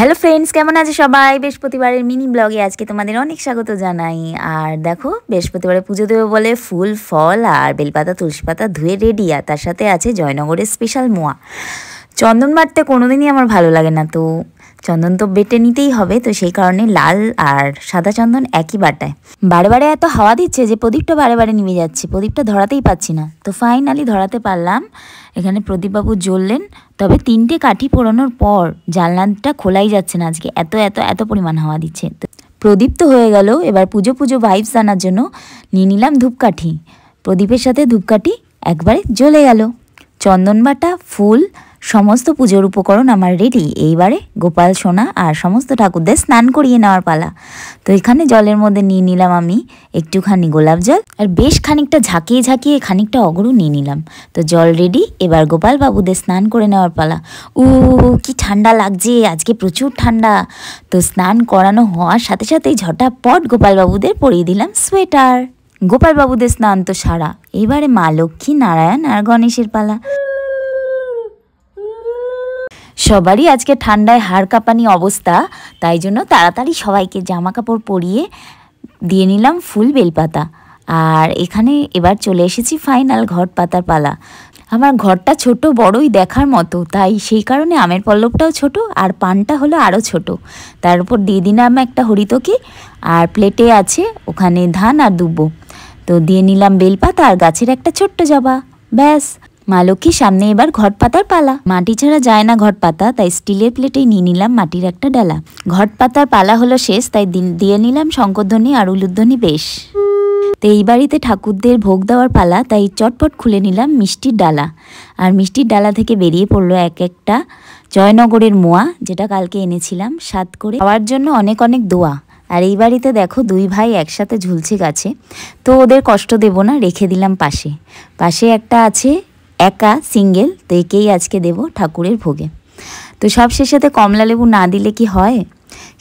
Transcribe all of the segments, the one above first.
hello friends কেমন আছে সবাই বৃহস্পতিবারের মিনি ব্লগে আজকে তোমাদের অনেক স্বাগত জানাই আর দেখো বৃহস্পতিবারে পুজো দেবে বলে ফুল ফল আর বেলপাতা তুলসী পাতা ধুয়ে রেডি আর তার সাথে আছে জয়নগরের স্পেশাল মোয়া চন্দন মারতে কোনোদিনই আমার ভালো লাগে না তো চন্দন তো বেটে নিতেই হবে তো সেই কারণে লাল আর সাদা চন্দন একই বাটায় বারে বারে এত হাওয়া দিচ্ছে যে প্রদীপটা বারে বারে নিমে যাচ্ছে প্রদীপটা ধরাতেই পাচ্ছি না তো ফাইনালি ধরাতে পারলাম এখানে প্রদীপবাবু জ্বললেন তবে তিনটে কাঠি পোড়ানোর পর জানলানটা খোলাই যাচ্ছে না আজকে এত এত এত পরিমাণ হাওয়া দিচ্ছে প্রদীপ তো হয়ে গেল এবার পুজো পুজো ভাইবস আনার জন্য নিয়ে নিলাম ধূপকাঠি প্রদীপের সাথে ধূপকাঠি একবারে জ্বলে গেল চন্দন বাটা ফুল সমস্ত পুজোর উপকরণ আমার রেডি এইবারে গোপাল সোনা আর সমস্ত ঠাকুরদের স্নান করিয়ে নেওয়ার পালা তো এখানে জলের মধ্যে নিয়ে নিলাম আমি একটুখানি গোলাপ জল আর বেশ খানিকটা ঝাঁকিয়ে ঝাঁকিয়ে খানিকটা অগরু নিয়ে নিলাম তো জল রেডি এবার গোপাল বাবুদের স্নান করে নেওয়ার পালা উ কি ঠান্ডা লাগছে আজকে প্রচুর ঠান্ডা তো স্নান করানো হওয়ার সাথে সাথেই ঝটা পট গোপালবাবুদের পরিয়ে দিলাম সোয়েটার গোপালবাবুদের স্নান তো সারা এবারে মা লক্ষ্মী নারায়ণ আর গণেশের পালা সবারই আজকে ঠান্ডায় হাড় কাঁপানি অবস্থা তাই জন্য তাড়াতাড়ি সবাইকে জামা কাপড় পরিয়ে দিয়ে নিলাম ফুল বেলপাতা আর এখানে এবার চলে এসেছি ফাইনাল ঘট পাতার পালা আমার ঘরটা ছোট বড়ই দেখার মতো তাই সেই কারণে আমের পল্লবটাও ছোট আর পানটা হলো আরও ছোট তার উপর দিয়ে দিলাম একটা হরিতকি আর প্লেটে আছে ওখানে ধান আর দুব্বো তো দিয়ে নিলাম বেলপাতা আর গাছের একটা ছোট্ট জবা ব্যাস মা লক্ষ্মী সামনে এবার ঘট পাতার পালা মাটি ছাড়া যায় না ঘট পাতা তাই স্টিলের প্লেটে নিয়ে নিলাম মাটির একটা ডালা ঘট পাতার পালা হলো শেষ তাই দিয়ে নিলাম শঙ্করধ্বনি আর উলুধ্বনি বেশ তো এই বাড়িতে ঠাকুরদের ভোগ দেওয়ার পালা তাই চটপট খুলে নিলাম মিষ্টির ডালা আর মিষ্টির ডালা থেকে বেরিয়ে পড়লো এক একটা জয়নগরের মোয়া যেটা কালকে এনেছিলাম সাত করে খাওয়ার জন্য অনেক অনেক দোয়া আর এই বাড়িতে দেখো দুই ভাই একসাথে ঝুলছে গাছে তো ওদের কষ্ট দেব না রেখে দিলাম পাশে পাশে একটা আছে একা সিঙ্গেল তো একেই আজকে দেব ঠাকুরের ভোগে তো সব শেষেতে কমলা লেবু না দিলে কি হয়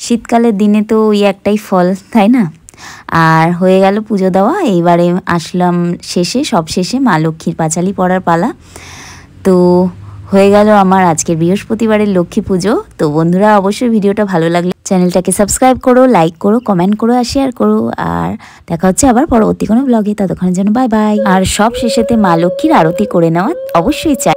শীতকালের দিনে তো ওই একটাই ফল তাই না আর হয়ে গেল পুজো দেওয়া এইবারে আসলাম শেষে সব শেষে মা লক্ষ্মীর পাঁচালি পড়ার পালা তো হয়ে গেল আমার আজকের বৃহস্পতিবারের লক্ষ্মী পুজো তো বন্ধুরা অবশ্যই ভিডিওটা ভালো লাগলে চ্যানেলটাকে সাবস্ক্রাইব করো লাইক করো কমেন্ট করো আর শেয়ার করো আর দেখা হচ্ছে আবার পরবর্তী কোনো ব্লগে ততক্ষণের জন্য বাই বাই আর সব শেষেতে মা লক্ষ্মীর আরতি করে নেওয়া অবশ্যই চাই